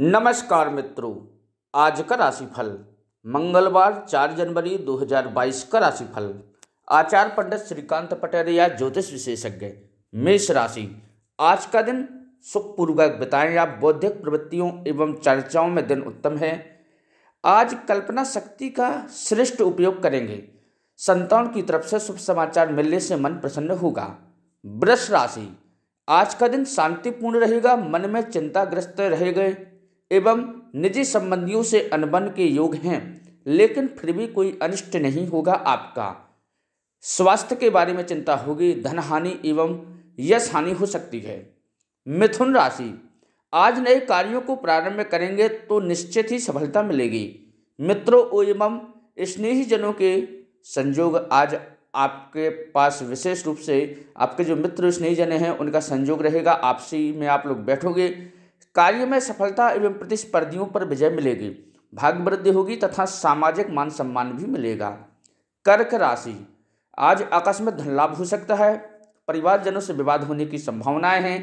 नमस्कार मित्रों आज का राशिफल मंगलवार 4 जनवरी 2022 का राशिफल आचार्य पंडित श्रीकांत पटेरिया ज्योतिष विशेषज्ञ मेष राशि आज का दिन सुखपूर्वक बिताएं या बौद्धिक प्रवृत्तियों एवं चर्चाओं में दिन उत्तम है आज कल्पना शक्ति का श्रेष्ठ उपयोग करेंगे संतान की तरफ से शुभ समाचार मिलने से मन प्रसन्न होगा वृष राशि आज का दिन शांतिपूर्ण रहेगा मन में चिंताग्रस्त रहेगा एवं निजी संबंधियों से अनबन के योग हैं लेकिन फिर भी कोई अनिष्ट नहीं होगा आपका स्वास्थ्य के बारे में चिंता होगी धन हानि एवं यश हानि हो सकती है मिथुन राशि आज नए कार्यों को प्रारंभ करेंगे तो निश्चित ही सफलता मिलेगी मित्रों एवं स्नेहीजनों के संजोग आज आपके पास विशेष रूप से आपके जो मित्र स्नेहीजन हैं उनका संजोग रहेगा आपसी में आप लोग बैठोगे कार्य में सफलता एवं प्रतिस्पर्धियों पर विजय मिलेगी भाग्य वृद्धि होगी तथा सामाजिक मान सम्मान भी मिलेगा कर्क राशि आज आकस्मिक धन लाभ हो सकता है परिवारजनों से विवाद होने की संभावनाएं हैं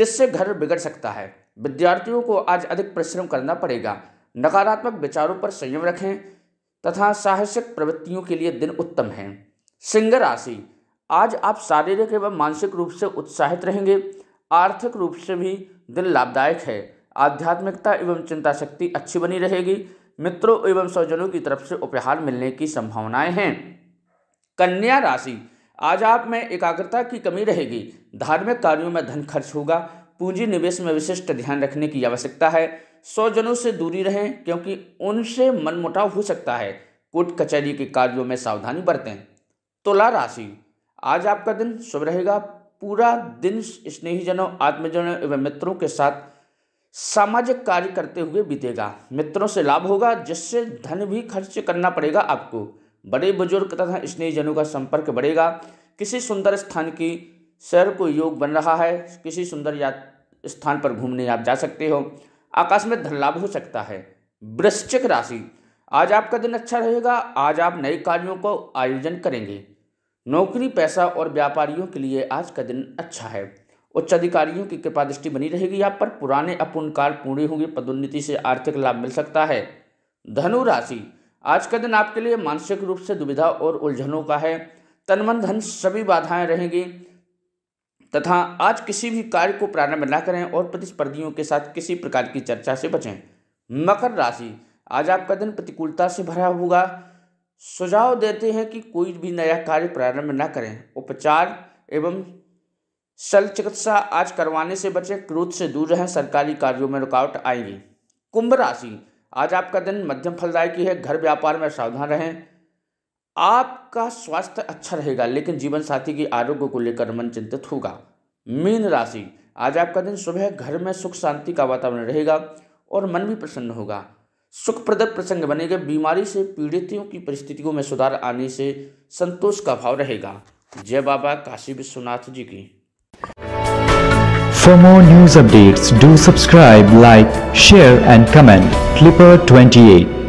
जिससे घर बिगड़ सकता है विद्यार्थियों को आज अधिक परिश्रम करना पड़ेगा नकारात्मक विचारों पर संयम रखें तथा साहसिक प्रवृत्तियों के लिए दिन उत्तम है सिंह राशि आज आप शारीरिक एवं मानसिक रूप से उत्साहित रहेंगे आर्थिक रूप से भी दिन लाभदायक है आध्यात्मिकता एवं चिंता शक्ति अच्छी बनी रहेगी मित्रों एवं स्वजनों की तरफ से उपहार मिलने की संभावनाएं हैं कन्या राशि आज आप में एकाग्रता की कमी रहेगी धार्मिक कार्यों में धन खर्च होगा पूंजी निवेश में विशिष्ट ध्यान रखने की आवश्यकता है स्वजनों से दूरी रहें क्योंकि उनसे मनमुटाव हो सकता है कोर्ट कचहरी के कार्यों में सावधानी बरतें तुला राशि आज आपका दिन शुभ रहेगा पूरा दिन स्नेहीजनों आत्मजनों एवं मित्रों के साथ सामाजिक कार्य करते हुए बीतेगा मित्रों से लाभ होगा जिससे धन भी खर्च करना पड़ेगा आपको बड़े बुजुर्ग तथा स्नेहीजनों का संपर्क बढ़ेगा किसी सुंदर स्थान की सैर को योग बन रहा है किसी सुंदर स्थान पर घूमने आप जा सकते हो आकाश में धन लाभ हो सकता है वृश्चिक राशि आज आपका दिन अच्छा रहेगा आज आप नए कार्यों को आयोजन करेंगे नौकरी पैसा और व्यापारियों के लिए आज का दिन अच्छा है उच्च अधिकारियों की कृपा दृष्टि बनी रहेगी आप पर पुराने अपूर्ण कार्य पूरे होंगे पदोन्नति से आर्थिक लाभ मिल सकता है धनु राशि आज का दिन आपके लिए मानसिक रूप से दुविधा और उलझनों का है तनमन धन सभी बाधाएं रहेंगी तथा आज किसी भी कार्य को प्रारंभ न करें और प्रतिस्पर्धियों के साथ किसी प्रकार की चर्चा से बचें मकर राशि आज आपका दिन प्रतिकूलता से भरा होगा सुझाव देते हैं कि कोई भी नया कार्य प्रारंभ न करें उपचार एवं शल चिकित्सा आज करवाने से बचें क्रोध से दूर रहें सरकारी कार्यों में रुकावट आएगी कुंभ राशि आज आपका दिन मध्यम फलदायक है घर व्यापार में सावधान रहें आपका स्वास्थ्य अच्छा रहेगा लेकिन जीवन साथी के आरोग्य को लेकर मन चिंतित होगा मीन राशि आज आपका दिन सुबह घर में सुख शांति का वातावरण रहेगा और मन भी प्रसन्न होगा सुखप्रद प्रसंग बनेगा बीमारी से पीड़ितों की परिस्थितियों में सुधार आने से संतोष का भाव रहेगा जय बाबा काशी विश्वनाथ जी की for more news updates, do subscribe like share and comment clipper twenty